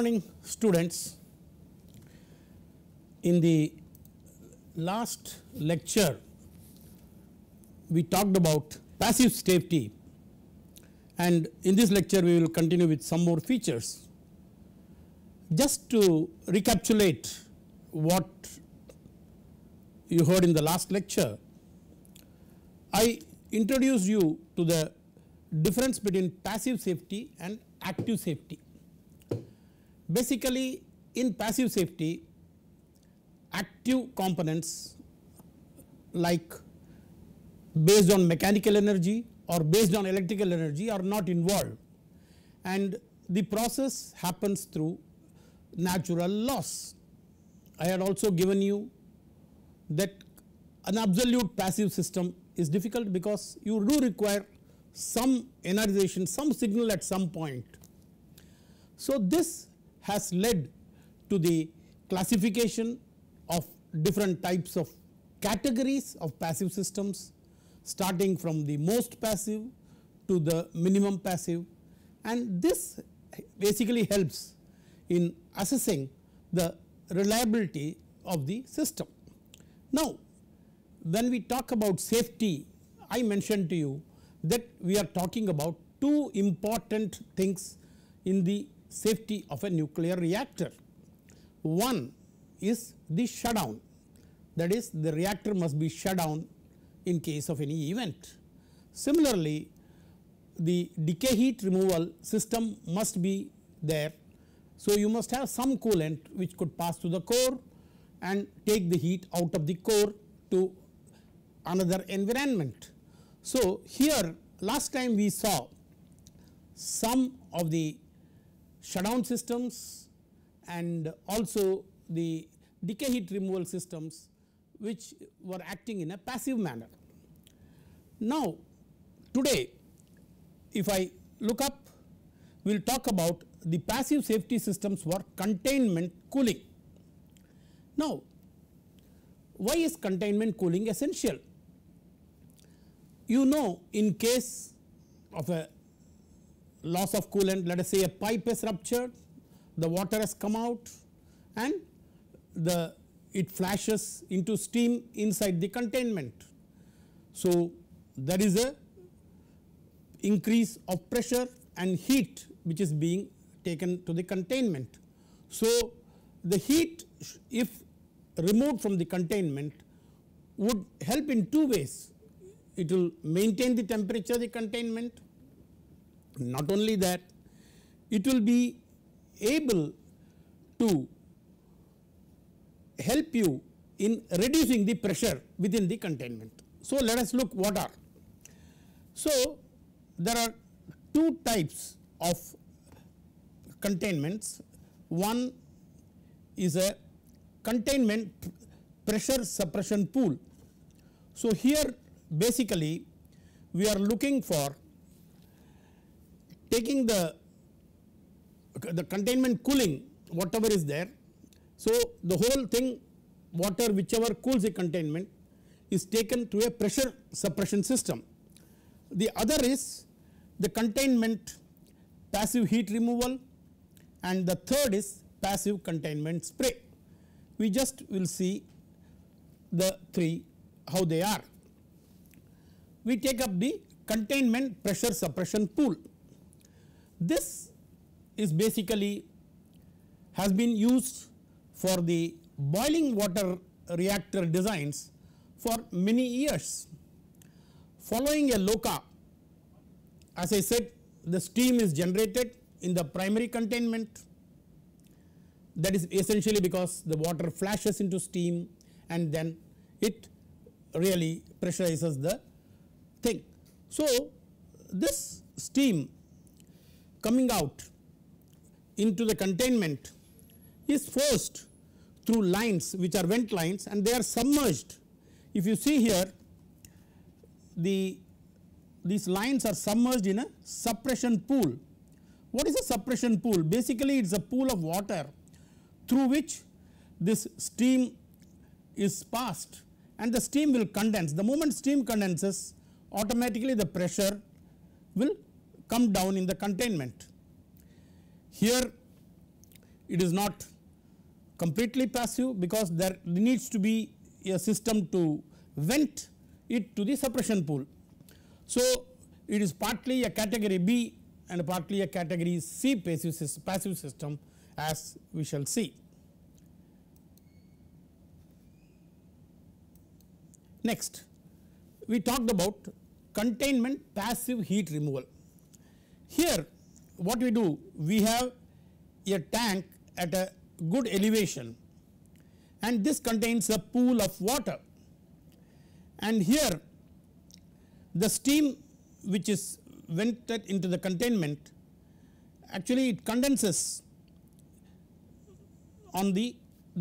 morning students. In the last lecture we talked about passive safety and in this lecture we will continue with some more features. Just to recapitulate what you heard in the last lecture, I introduced you to the difference between passive safety and active safety Basically in passive safety active components like based on mechanical energy or based on electrical energy are not involved and the process happens through natural loss. I had also given you that an absolute passive system is difficult because you do require some energization, some signal at some point. So, this has led to the classification of different types of categories of passive systems starting from the most passive to the minimum passive and this basically helps in assessing the reliability of the system. Now when we talk about safety I mentioned to you that we are talking about two important things in the safety of a nuclear reactor. One is the shutdown that is the reactor must be shut down in case of any event. Similarly, the decay heat removal system must be there. So, you must have some coolant which could pass through the core and take the heat out of the core to another environment. So, here last time we saw some of the shutdown systems and also the decay heat removal systems which were acting in a passive manner. Now today if I look up we will talk about the passive safety systems for containment cooling. Now why is containment cooling essential? You know in case of a loss of coolant let us say a pipe is ruptured the water has come out and the it flashes into steam inside the containment. So, there is a increase of pressure and heat which is being taken to the containment. So, the heat if removed from the containment would help in two ways. It will maintain the temperature the containment not only that it will be able to help you in reducing the pressure within the containment. So, let us look what are. So, there are two types of containments. One is a containment pressure suppression pool. So, here basically we are looking for taking the, the containment cooling whatever is there. So, the whole thing water whichever cools the containment is taken through a pressure suppression system. The other is the containment passive heat removal and the third is passive containment spray. We just will see the three how they are. We take up the containment pressure suppression pool. This is basically has been used for the boiling water reactor designs for many years. Following a LOCA, as I said the steam is generated in the primary containment that is essentially because the water flashes into steam and then it really pressurizes the thing. So, this steam coming out into the containment is forced through lines which are vent lines and they are submerged. If you see here the these lines are submerged in a suppression pool. What is a suppression pool? Basically it is a pool of water through which this steam is passed and the steam will condense. The moment steam condenses automatically the pressure will come down in the containment. Here it is not completely passive because there needs to be a system to vent it to the suppression pool. So it is partly a category B and partly a category C passive, passive system as we shall see. Next we talked about containment passive heat removal. Here what we do we have a tank at a good elevation and this contains a pool of water and here the steam which is vented into the containment actually it condenses on the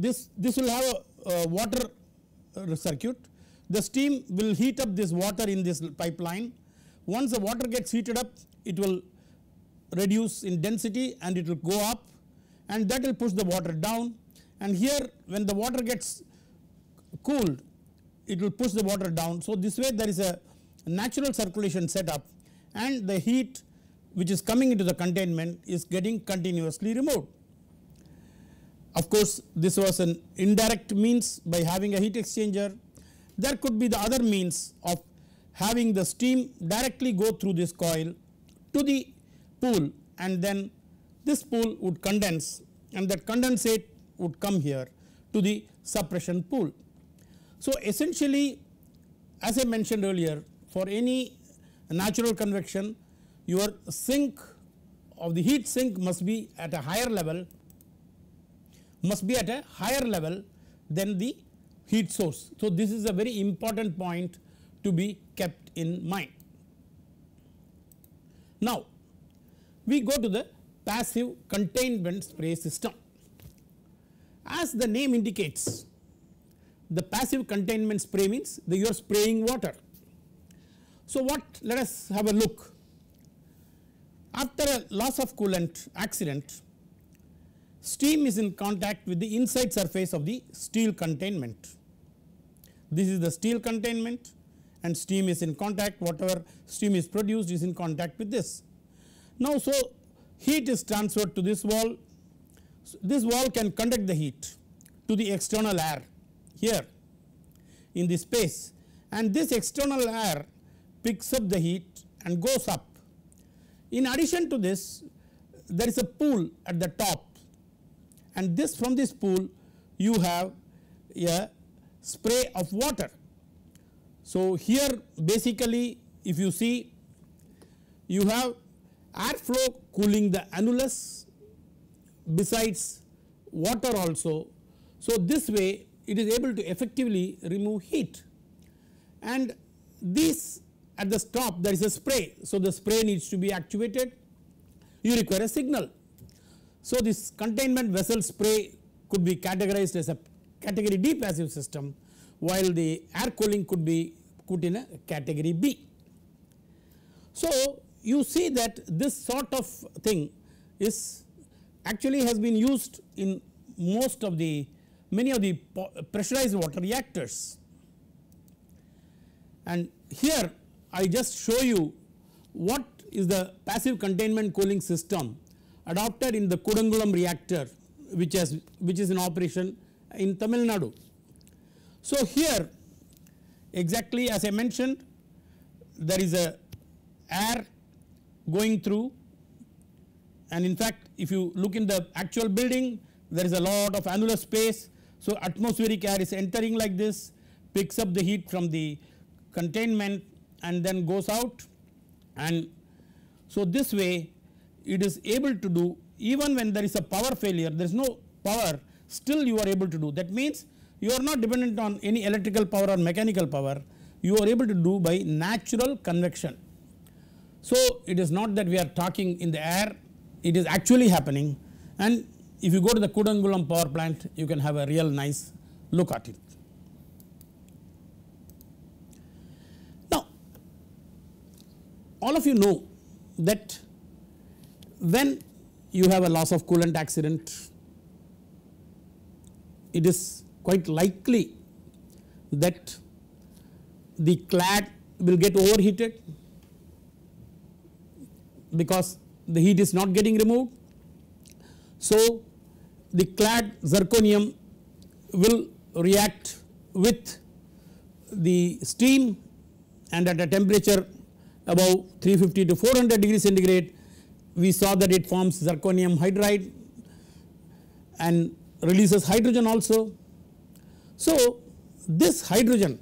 this this will have a, a water circuit the steam will heat up this water in this pipeline once the water gets heated up it will reduce in density and it will go up and that will push the water down and here when the water gets cooled it will push the water down. So, this way there is a natural circulation setup and the heat which is coming into the containment is getting continuously removed. Of course, this was an indirect means by having a heat exchanger. There could be the other means of having the steam directly go through this coil to the pool and then this pool would condense and that condensate would come here to the suppression pool. So essentially as I mentioned earlier for any natural convection your sink of the heat sink must be at a higher level must be at a higher level than the heat source. So this is a very important point to be kept in mind. Now we go to the passive containment spray system. As the name indicates the passive containment spray means that you are spraying water. So what let us have a look after a loss of coolant accident steam is in contact with the inside surface of the steel containment. This is the steel containment and steam is in contact whatever steam is produced is in contact with this. Now, so heat is transferred to this wall, so this wall can conduct the heat to the external air here in this space and this external air picks up the heat and goes up. In addition to this there is a pool at the top and this from this pool you have a spray of water. So, here basically if you see you have airflow cooling the annulus besides water also. So, this way it is able to effectively remove heat and this at the top there is a spray. So, the spray needs to be activated you require a signal. So, this containment vessel spray could be categorized as a category D passive system while the air cooling could be put in a category B. So, you see that this sort of thing is actually has been used in most of the many of the pressurized water reactors. And here I just show you what is the passive containment cooling system adopted in the Kudangulam reactor which has which is in operation in Tamil Nadu. So here exactly as I mentioned there is a air going through and in fact if you look in the actual building there is a lot of annular space. So atmospheric air is entering like this picks up the heat from the containment and then goes out and so this way it is able to do even when there is a power failure there is no power still you are able to do that means you are not dependent on any electrical power or mechanical power you are able to do by natural convection so, it is not that we are talking in the air it is actually happening and if you go to the Kudangulam power plant you can have a real nice look at it. Now all of you know that when you have a loss of coolant accident it is quite likely that the clad will get overheated because the heat is not getting removed. So, the clad zirconium will react with the steam and at a temperature above 350 to 400 degree centigrade we saw that it forms zirconium hydride and releases hydrogen also. So, this hydrogen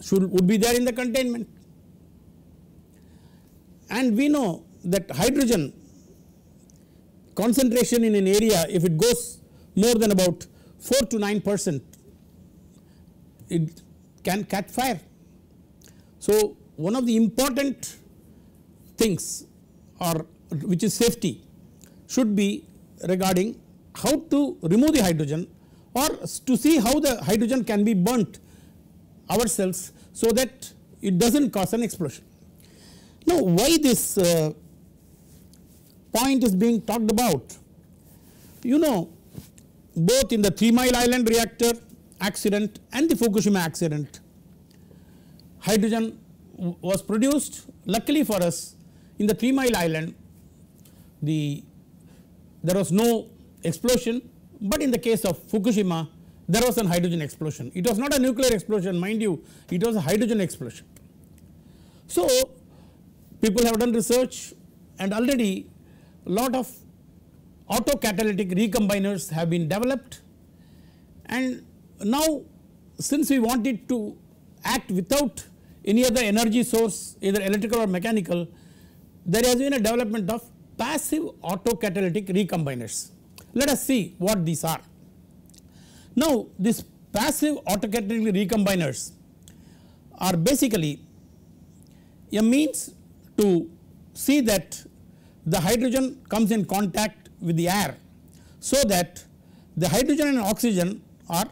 should would be there in the containment and we know that hydrogen concentration in an area if it goes more than about 4 to 9 percent it can catch fire. So, one of the important things or which is safety should be regarding how to remove the hydrogen or to see how the hydrogen can be burnt ourselves so that it does not cause an explosion. Now why this uh, point is being talked about? You know both in the 3 mile island reactor accident and the Fukushima accident hydrogen was produced luckily for us in the 3 mile island the there was no explosion but in the case of Fukushima there was an hydrogen explosion. It was not a nuclear explosion mind you it was a hydrogen explosion. So people have done research and already a lot of autocatalytic recombiners have been developed and now since we want it to act without any other energy source either electrical or mechanical there has been a development of passive autocatalytic recombiners. Let us see what these are. Now these passive autocatalytic recombiners are basically a means to see that the hydrogen comes in contact with the air so that the hydrogen and oxygen are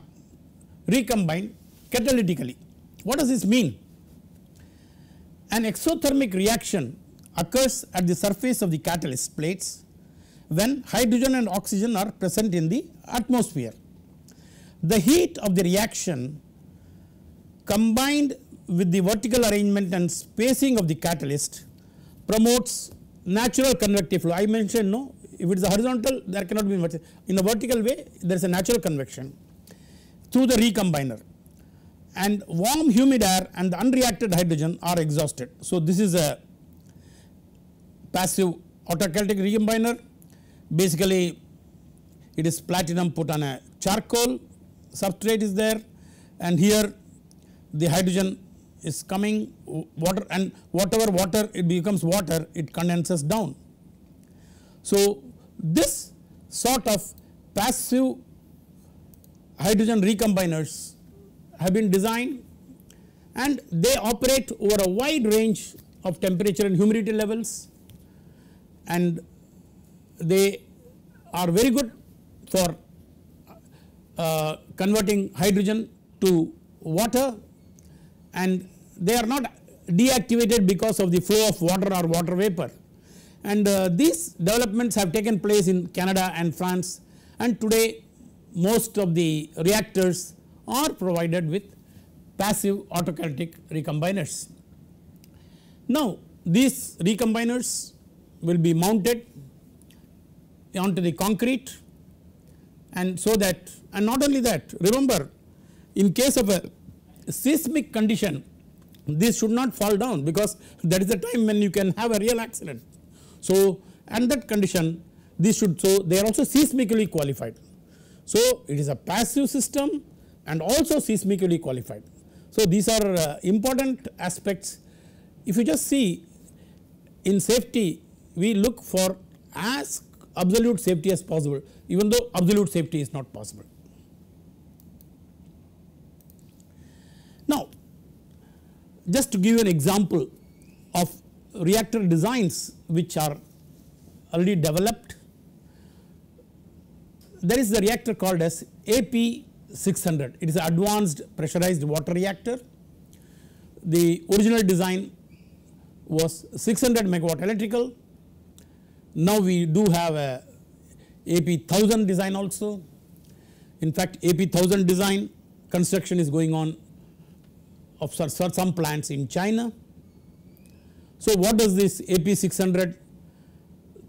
recombined catalytically. What does this mean? An exothermic reaction occurs at the surface of the catalyst plates when hydrogen and oxygen are present in the atmosphere. The heat of the reaction combined with the vertical arrangement and spacing of the catalyst promotes natural convective flow. I mentioned no, if it is horizontal there cannot be much, in the vertical way there is a natural convection through the recombiner and warm humid air and the unreacted hydrogen are exhausted. So, this is a passive autocaltic recombiner basically it is platinum put on a charcoal substrate is there and here the hydrogen is coming water and whatever water it becomes water it condenses down. So this sort of passive hydrogen recombiners have been designed and they operate over a wide range of temperature and humidity levels and they are very good for uh, converting hydrogen to water and they are not deactivated because of the flow of water or water vapor and uh, these developments have taken place in Canada and France and today most of the reactors are provided with passive autocatalytic recombiners. Now these recombiners will be mounted onto the concrete and so that and not only that remember in case of a seismic condition this should not fall down because that is the time when you can have a real accident. So and that condition this should so they are also seismically qualified. So it is a passive system and also seismically qualified. So these are uh, important aspects if you just see in safety we look for as absolute safety as possible even though absolute safety is not possible. just to give you an example of reactor designs which are already developed there is a reactor called as AP 600 it is an advanced pressurized water reactor the original design was 600 megawatt electrical now we do have a AP 1000 design also in fact AP 1000 design construction is going on of some plants in China. So, what does this AP 600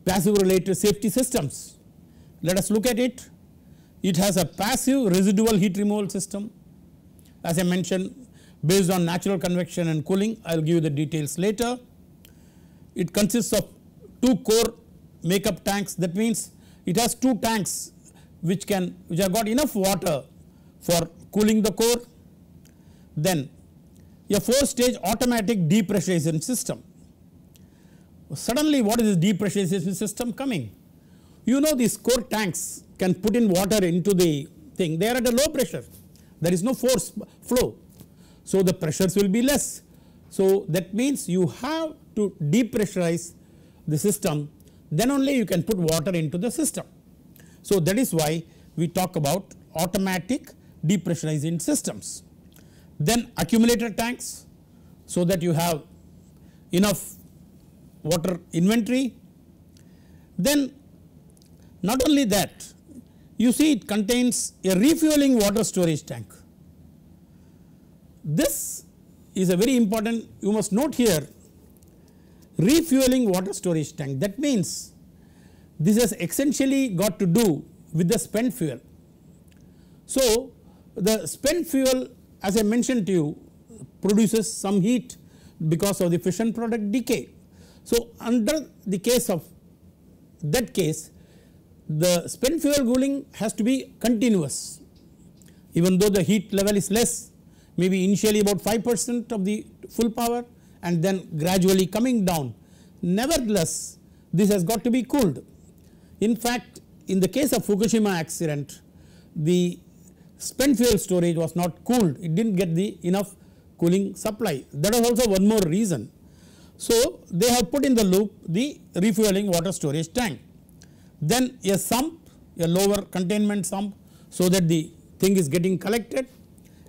passive related safety systems? Let us look at it. It has a passive residual heat removal system as I mentioned based on natural convection and cooling I will give you the details later. It consists of two core makeup tanks that means it has two tanks which can which have got enough water for cooling the core then a 4 stage automatic depressurization system. Suddenly what is this depressurization system coming? You know these core tanks can put in water into the thing they are at a low pressure there is no force flow. So the pressures will be less. So that means you have to depressurize the system then only you can put water into the system. So that is why we talk about automatic depressurizing systems. Then accumulator tanks so that you have enough water inventory. Then not only that you see it contains a refueling water storage tank. This is a very important you must note here refueling water storage tank that means this has essentially got to do with the spent fuel. So, the spent fuel as I mentioned to you produces some heat because of the fission product decay. So, under the case of that case the spent fuel cooling has to be continuous even though the heat level is less maybe initially about 5 percent of the full power and then gradually coming down. Nevertheless this has got to be cooled. In fact in the case of Fukushima accident the spent fuel storage was not cooled, it did not get the enough cooling supply that was also one more reason. So, they have put in the loop the refueling water storage tank. Then a sump, a lower containment sump so that the thing is getting collected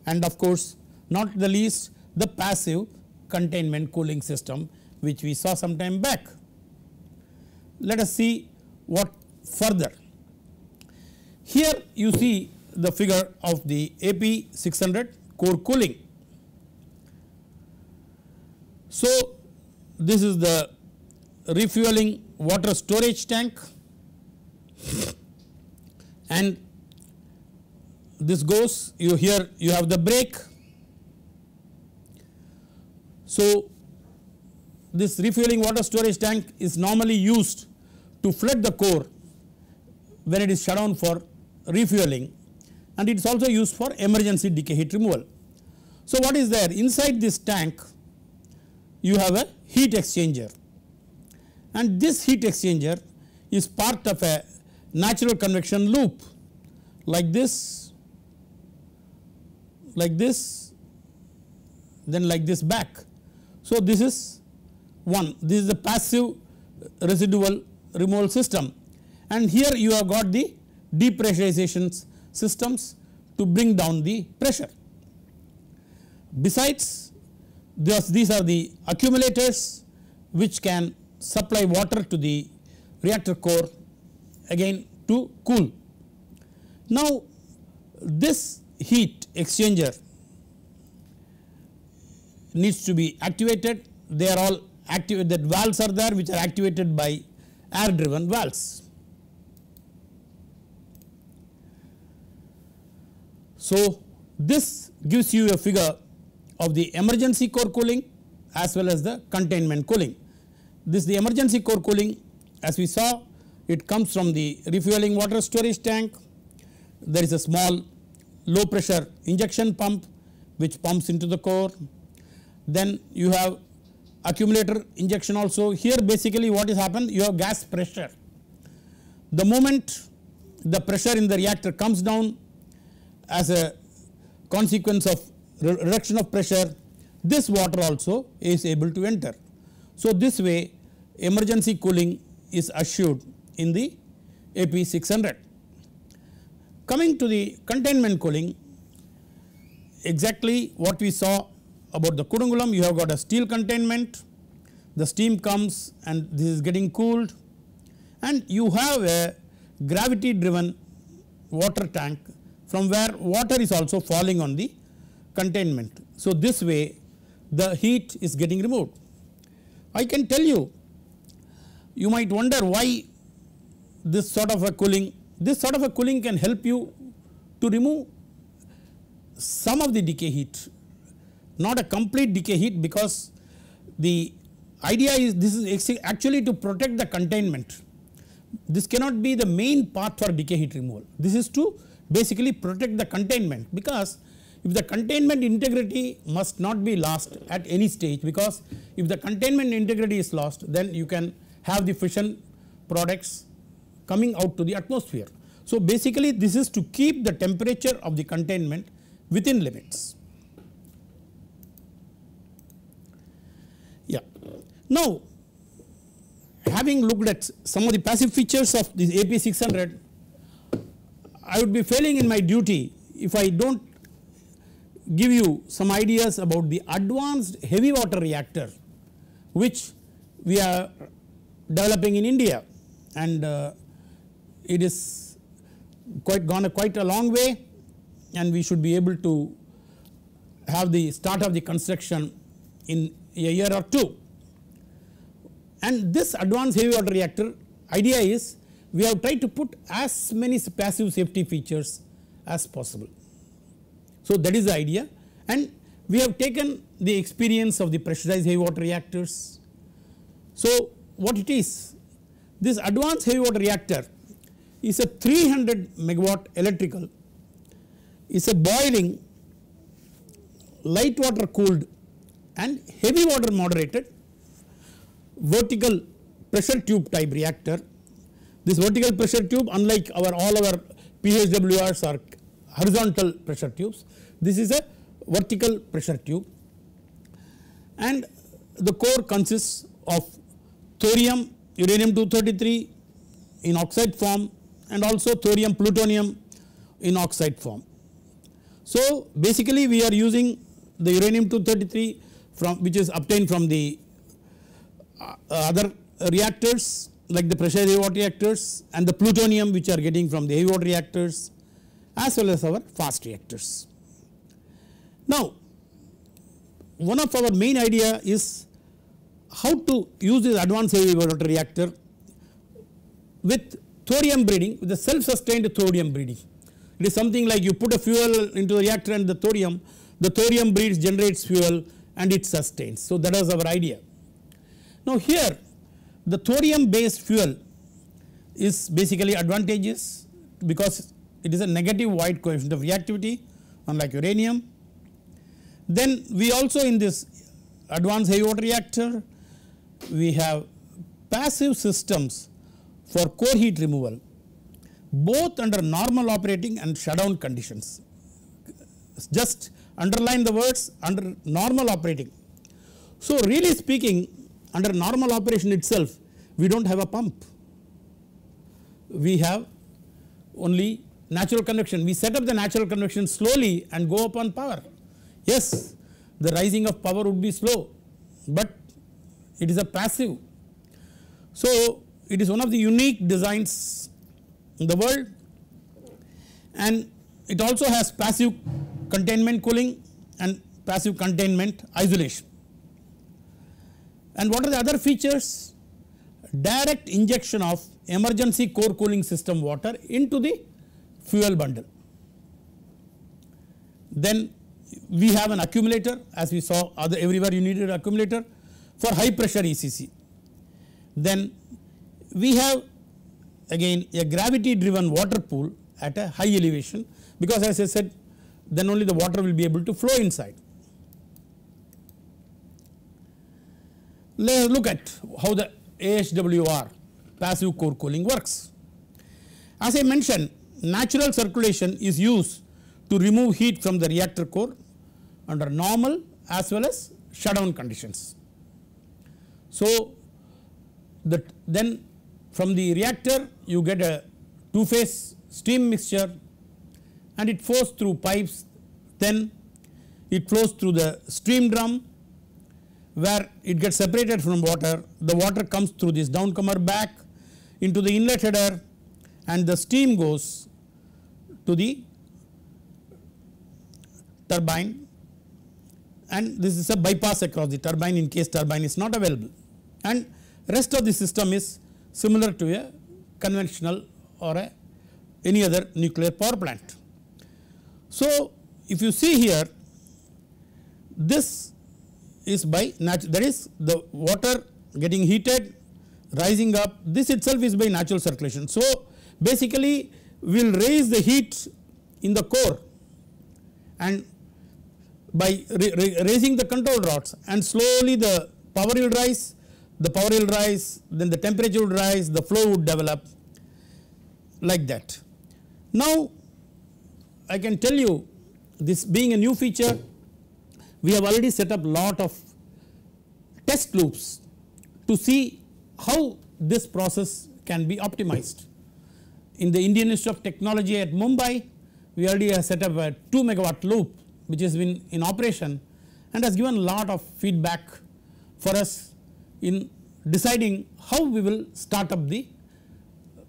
and of course not the least the passive containment cooling system which we saw some time back. Let us see what further. Here you see the figure of the AP 600 core cooling. So, this is the refueling water storage tank and this goes you here you have the brake. So, this refueling water storage tank is normally used to flood the core when it is shut down for refueling and it is also used for emergency decay heat removal. So, what is there inside this tank you have a heat exchanger and this heat exchanger is part of a natural convection loop like this, like this, then like this back. So, this is one this is the passive residual removal system and here you have got the depressurizations systems to bring down the pressure. Besides this, these are the accumulators which can supply water to the reactor core again to cool. Now this heat exchanger needs to be activated they are all activated the valves are there which are activated by air driven valves. So, this gives you a figure of the emergency core cooling as well as the containment cooling. This the emergency core cooling as we saw it comes from the refueling water storage tank. There is a small low pressure injection pump which pumps into the core. Then you have accumulator injection also here basically what is happened you have gas pressure. The moment the pressure in the reactor comes down as a consequence of reduction of pressure this water also is able to enter. So, this way emergency cooling is assured in the AP 600. Coming to the containment cooling exactly what we saw about the Kudungulam you have got a steel containment the steam comes and this is getting cooled and you have a gravity driven water tank from where water is also falling on the containment. So, this way the heat is getting removed. I can tell you, you might wonder why this sort of a cooling, this sort of a cooling can help you to remove some of the decay heat, not a complete decay heat because the idea is this is actually to protect the containment. This cannot be the main path for decay heat removal. This is to basically protect the containment because if the containment integrity must not be lost at any stage because if the containment integrity is lost then you can have the fission products coming out to the atmosphere. So basically this is to keep the temperature of the containment within limits. Yeah. Now having looked at some of the passive features of this AP 600 I would be failing in my duty if I do not give you some ideas about the advanced heavy water reactor which we are developing in India and uh, it is quite gone a quite a long way and we should be able to have the start of the construction in a year or two. And this advanced heavy water reactor idea is we have tried to put as many passive safety features as possible. So, that is the idea and we have taken the experience of the pressurized heavy water reactors. So, what it is this advanced heavy water reactor is a 300 megawatt electrical is a boiling light water cooled and heavy water moderated vertical pressure tube type reactor this vertical pressure tube unlike our all our PHWRs are horizontal pressure tubes, this is a vertical pressure tube and the core consists of thorium uranium 233 in oxide form and also thorium plutonium in oxide form. So basically we are using the uranium 233 from which is obtained from the uh, other reactors like the pressure heavy water reactors and the plutonium which are getting from the heavy water reactors as well as our fast reactors. Now one of our main idea is how to use this advanced heavy water reactor with thorium breeding with the self sustained thorium breeding. It is something like you put a fuel into the reactor and the thorium, the thorium breeds generates fuel and it sustains. So that is our idea. Now here the thorium based fuel is basically advantageous because it is a negative void coefficient of reactivity unlike uranium. Then we also in this advanced heavy water reactor we have passive systems for core heat removal both under normal operating and shutdown conditions. Just underline the words under normal operating. So really speaking under normal operation itself we do not have a pump, we have only natural convection, we set up the natural convection slowly and go up on power. Yes, the rising of power would be slow, but it is a passive. So, it is one of the unique designs in the world and it also has passive containment cooling and passive containment isolation. And what are the other features? Direct injection of emergency core cooling system water into the fuel bundle. Then we have an accumulator as we saw other everywhere you needed accumulator for high pressure ECC. Then we have again a gravity driven water pool at a high elevation because as I said then only the water will be able to flow inside. Let's look at how the AHWR passive core cooling works. As I mentioned natural circulation is used to remove heat from the reactor core under normal as well as shutdown conditions. So, that then from the reactor you get a two phase steam mixture and it flows through pipes then it flows through the steam drum where it gets separated from water, the water comes through this downcomer back into the inlet header and the steam goes to the turbine and this is a bypass across the turbine in case turbine is not available and rest of the system is similar to a conventional or a any other nuclear power plant. So, if you see here this is by that is the water getting heated rising up this itself is by natural circulation. So basically we will raise the heat in the core and by raising the control rods and slowly the power will rise, the power will rise, then the temperature will rise, the flow would develop like that. Now I can tell you this being a new feature we have already set up lot of test loops to see how this process can be optimized. In the Indian Institute of Technology at Mumbai, we already have set up a 2 megawatt loop which has been in operation and has given lot of feedback for us in deciding how we will start up the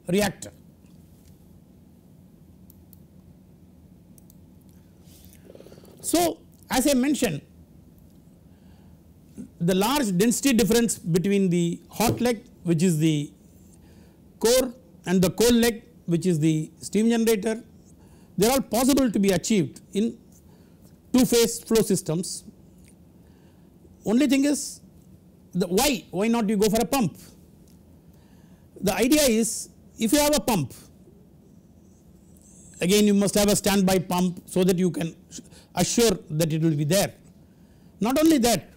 reactor. So, as I mentioned the large density difference between the hot leg which is the core and the cold leg which is the steam generator they are all possible to be achieved in two phase flow systems. Only thing is the why why not you go for a pump the idea is if you have a pump again you must have a standby pump so that you can assure that it will be there. Not only that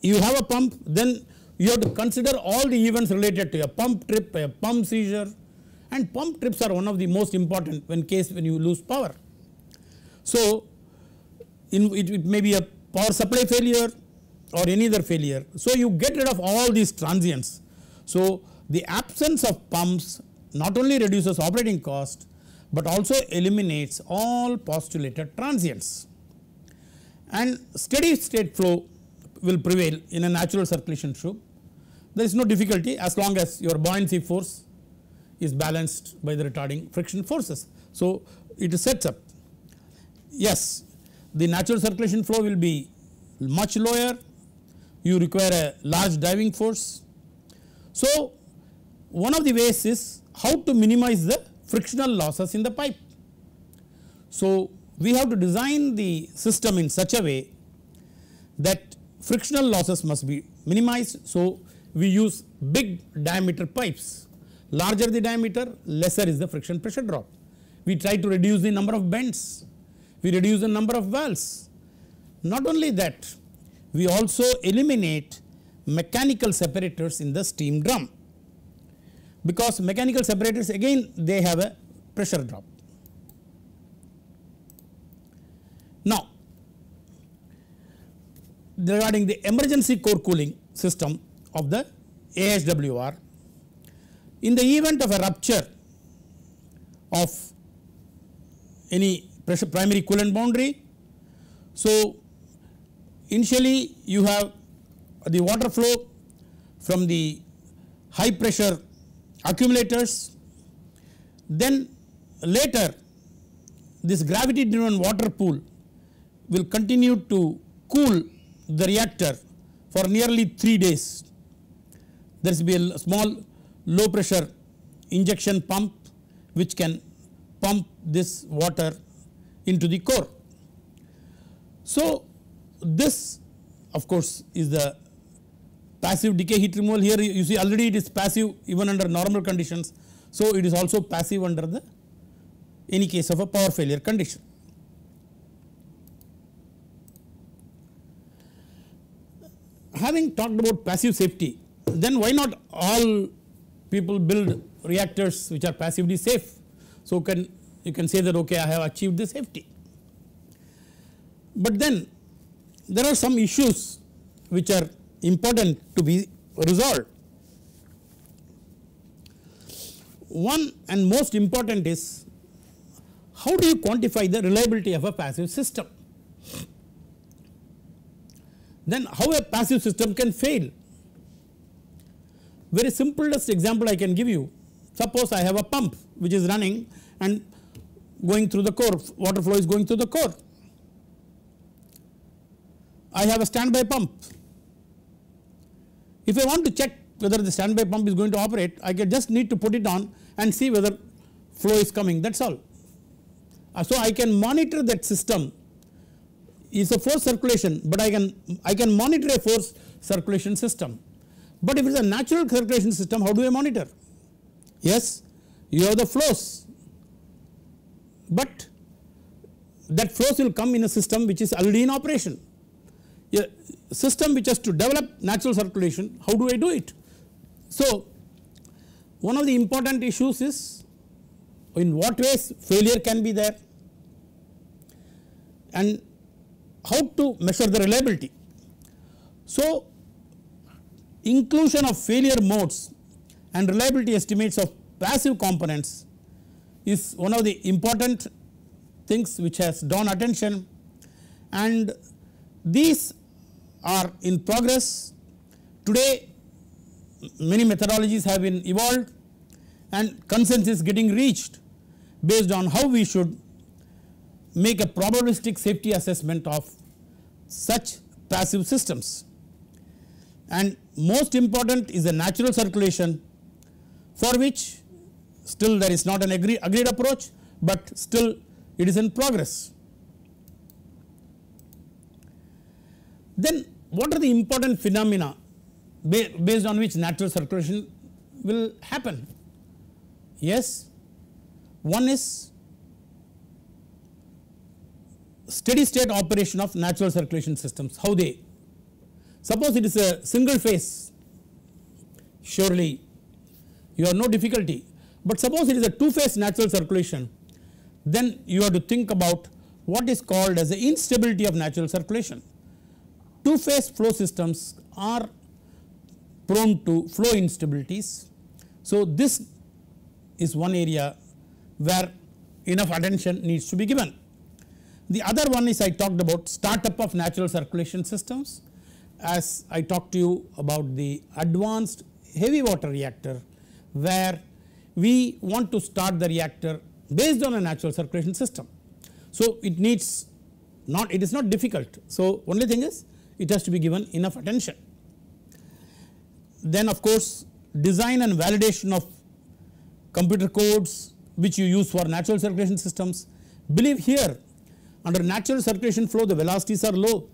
you have a pump then you have to consider all the events related to a pump trip, a pump seizure and pump trips are one of the most important when case when you lose power. So in, it, it may be a power supply failure or any other failure. So you get rid of all these transients. So the absence of pumps not only reduces operating cost but also eliminates all postulated transients. And steady state flow will prevail in a natural circulation tube. There is no difficulty as long as your buoyancy force is balanced by the retarding friction forces. So, it sets up. Yes, the natural circulation flow will be much lower, you require a large driving force. So, one of the ways is how to minimize the frictional losses in the pipe. So, we have to design the system in such a way that frictional losses must be minimized. So, we use big diameter pipes, larger the diameter lesser is the friction pressure drop. We try to reduce the number of bends, we reduce the number of valves. Not only that, we also eliminate mechanical separators in the steam drum because mechanical separators again they have a pressure drop. Now regarding the emergency core cooling system of the AHWR, in the event of a rupture of any pressure primary coolant boundary, so initially you have the water flow from the high pressure accumulators. Then later this gravity driven water pool will continue to cool the reactor for nearly 3 days. There will be a small low pressure injection pump which can pump this water into the core. So, this of course is the passive decay heat removal here you see already it is passive even under normal conditions. So, it is also passive under the any case of a power failure condition. Having talked about passive safety then why not all people build reactors which are passively safe. So, can you can say that okay I have achieved the safety. But then there are some issues which are important to be resolved. One and most important is how do you quantify the reliability of a passive system? Then how a passive system can fail? Very simplest example I can give you, suppose I have a pump which is running and going through the core, water flow is going through the core. I have a standby pump if I want to check whether the standby pump is going to operate I just need to put it on and see whether flow is coming that is all. Uh, so I can monitor that system It's a force circulation but I can I can monitor a force circulation system but if it is a natural circulation system how do I monitor yes you have the flows but that flows will come in a system which is already in operation system which has to develop natural circulation, how do I do it? So, one of the important issues is in what ways failure can be there and how to measure the reliability. So, inclusion of failure modes and reliability estimates of passive components is one of the important things which has drawn attention and these are in progress. Today many methodologies have been evolved and consensus getting reached based on how we should make a probabilistic safety assessment of such passive systems. And most important is the natural circulation for which still there is not an agree, agreed approach, but still it is in progress. Then what are the important phenomena based on which natural circulation will happen? Yes, one is steady state operation of natural circulation systems, how they suppose it is a single phase surely you have no difficulty but suppose it is a two phase natural circulation then you have to think about what is called as the instability of natural circulation two phase flow systems are prone to flow instabilities. So, this is one area where enough attention needs to be given. The other one is I talked about startup of natural circulation systems as I talked to you about the advanced heavy water reactor where we want to start the reactor based on a natural circulation system. So, it needs not it is not difficult. So, only thing is it has to be given enough attention. Then of course design and validation of computer codes which you use for natural circulation systems. Believe here under natural circulation flow the velocities are low.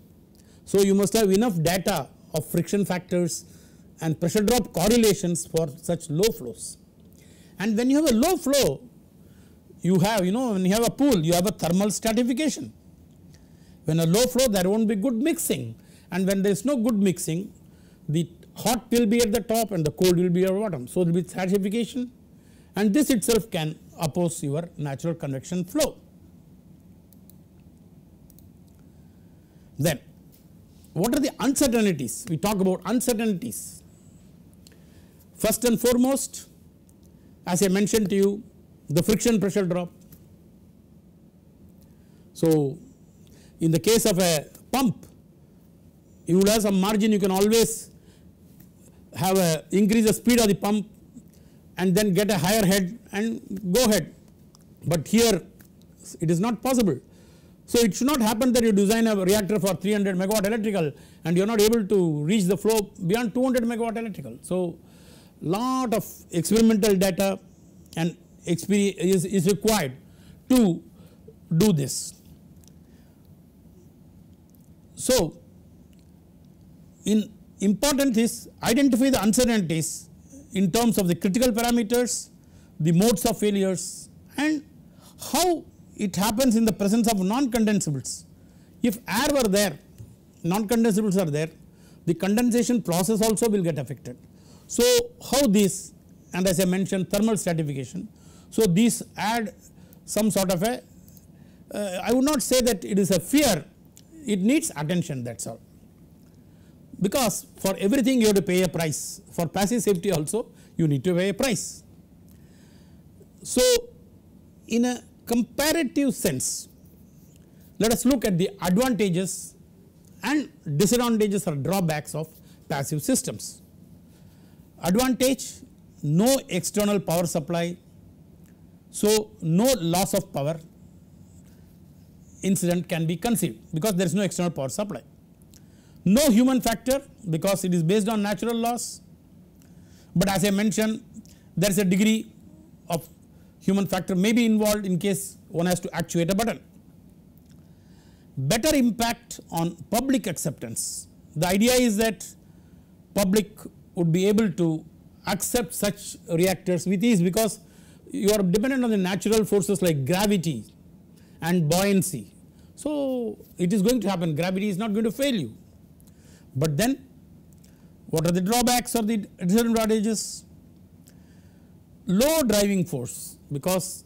So you must have enough data of friction factors and pressure drop correlations for such low flows. And when you have a low flow you have you know when you have a pool you have a thermal stratification. When a low flow there will not be good mixing and when there is no good mixing the hot will be at the top and the cold will be at the bottom. So, there will be stratification and this itself can oppose your natural convection flow. Then what are the uncertainties? We talk about uncertainties. First and foremost as I mentioned to you the friction pressure drop. So, in the case of a pump you would have some margin you can always have a increase the speed of the pump and then get a higher head and go ahead but here it is not possible. So it should not happen that you design a reactor for 300 megawatt electrical and you are not able to reach the flow beyond 200 megawatt electrical. So lot of experimental data and experience is, is required to do this. So in important is identify the uncertainties in terms of the critical parameters, the modes of failures and how it happens in the presence of non-condensables. If air were there, non-condensables are there, the condensation process also will get affected. So, how this and as I mentioned thermal stratification. So, these add some sort of a, uh, I would not say that it is a fear, it needs attention that is all because for everything you have to pay a price for passive safety also you need to pay a price. So, in a comparative sense let us look at the advantages and disadvantages or drawbacks of passive systems. Advantage no external power supply, so no loss of power incident can be conceived because there is no external power supply no human factor because it is based on natural laws but as I mentioned there is a degree of human factor may be involved in case one has to actuate a button. Better impact on public acceptance the idea is that public would be able to accept such reactors with ease because you are dependent on the natural forces like gravity and buoyancy. So it is going to happen gravity is not going to fail you but then what are the drawbacks or the disadvantages? Low driving force because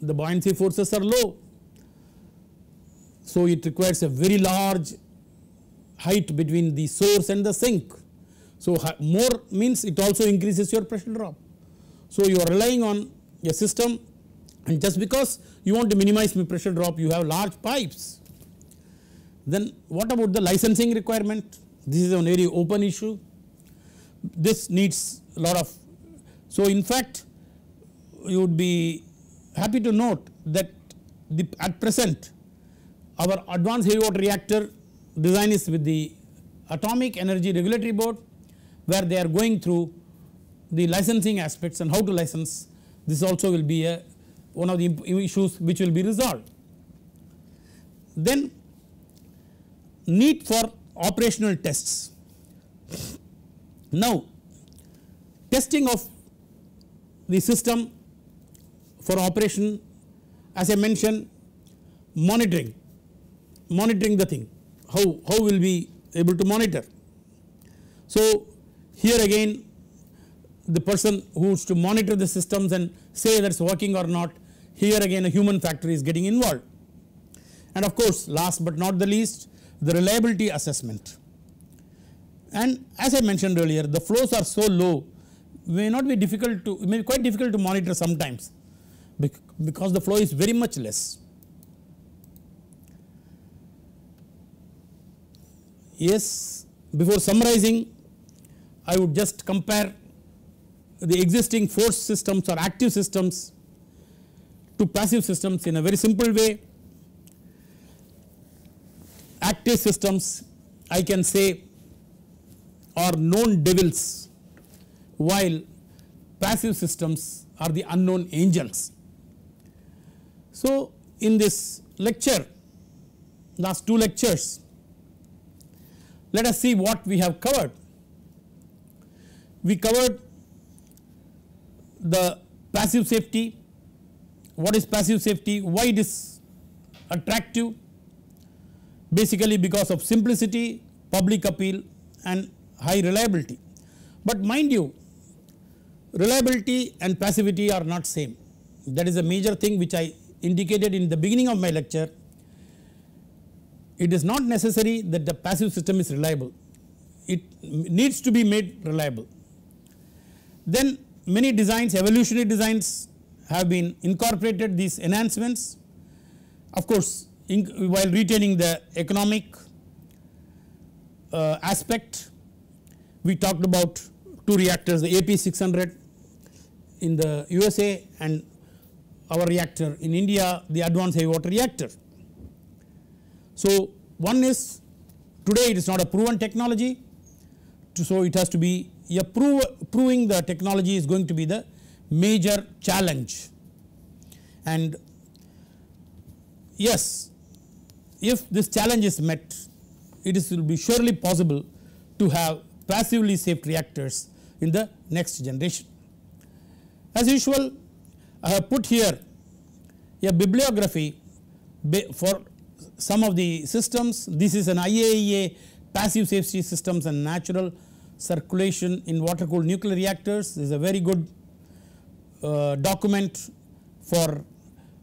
the buoyancy forces are low. So it requires a very large height between the source and the sink. So more means it also increases your pressure drop. So you are relying on a system and just because you want to minimize the pressure drop you have large pipes. Then what about the licensing requirement? This is a very open issue. This needs a lot of. So, in fact, you would be happy to note that the, at present our advanced heavy water reactor design is with the Atomic Energy Regulatory Board where they are going through the licensing aspects and how to license this also will be a one of the issues which will be resolved. Then need for operational tests. Now testing of the system for operation as I mentioned monitoring, monitoring the thing how, how will we able to monitor. So here again the person who is to monitor the systems and say that it is working or not here again a human factor is getting involved. And of course last but not the least the reliability assessment. And as I mentioned earlier the flows are so low may not be difficult to may be quite difficult to monitor sometimes because the flow is very much less. Yes, before summarizing I would just compare the existing force systems or active systems to passive systems in a very simple way active systems I can say are known devils while passive systems are the unknown angels. So, in this lecture last two lectures let us see what we have covered. We covered the passive safety, what is passive safety, why it is attractive basically because of simplicity, public appeal and high reliability. But mind you reliability and passivity are not same that is a major thing which I indicated in the beginning of my lecture. It is not necessary that the passive system is reliable, it needs to be made reliable. Then many designs evolutionary designs have been incorporated these enhancements. Of course, while retaining the economic uh, aspect we talked about two reactors the AP 600 in the USA and our reactor in India the advanced heavy water reactor. So one is today it is not a proven technology so it has to be proving the technology is going to be the major challenge and yes if this challenge is met it is will be surely possible to have passively safe reactors in the next generation. As usual I have put here a bibliography for some of the systems this is an IAEA passive safety systems and natural circulation in water cooled nuclear reactors this is a very good uh, document for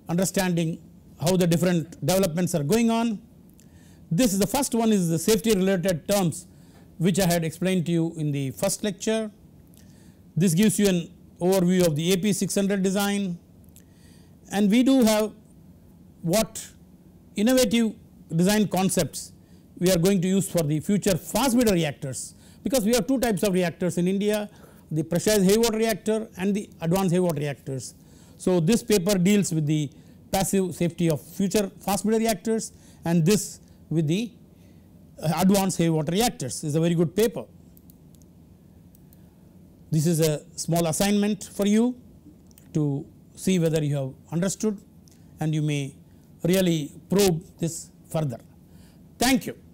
understanding how the different developments are going on. This is the first one is the safety related terms which I had explained to you in the first lecture. This gives you an overview of the AP 600 design and we do have what innovative design concepts we are going to use for the future fast breeder reactors because we have two types of reactors in India the pressurized Hayward reactor and the advanced Hayward reactors. So, this paper deals with the passive safety of future fast breeder reactors and this with the uh, advanced heavy water reactors is a very good paper. This is a small assignment for you to see whether you have understood and you may really probe this further. Thank you.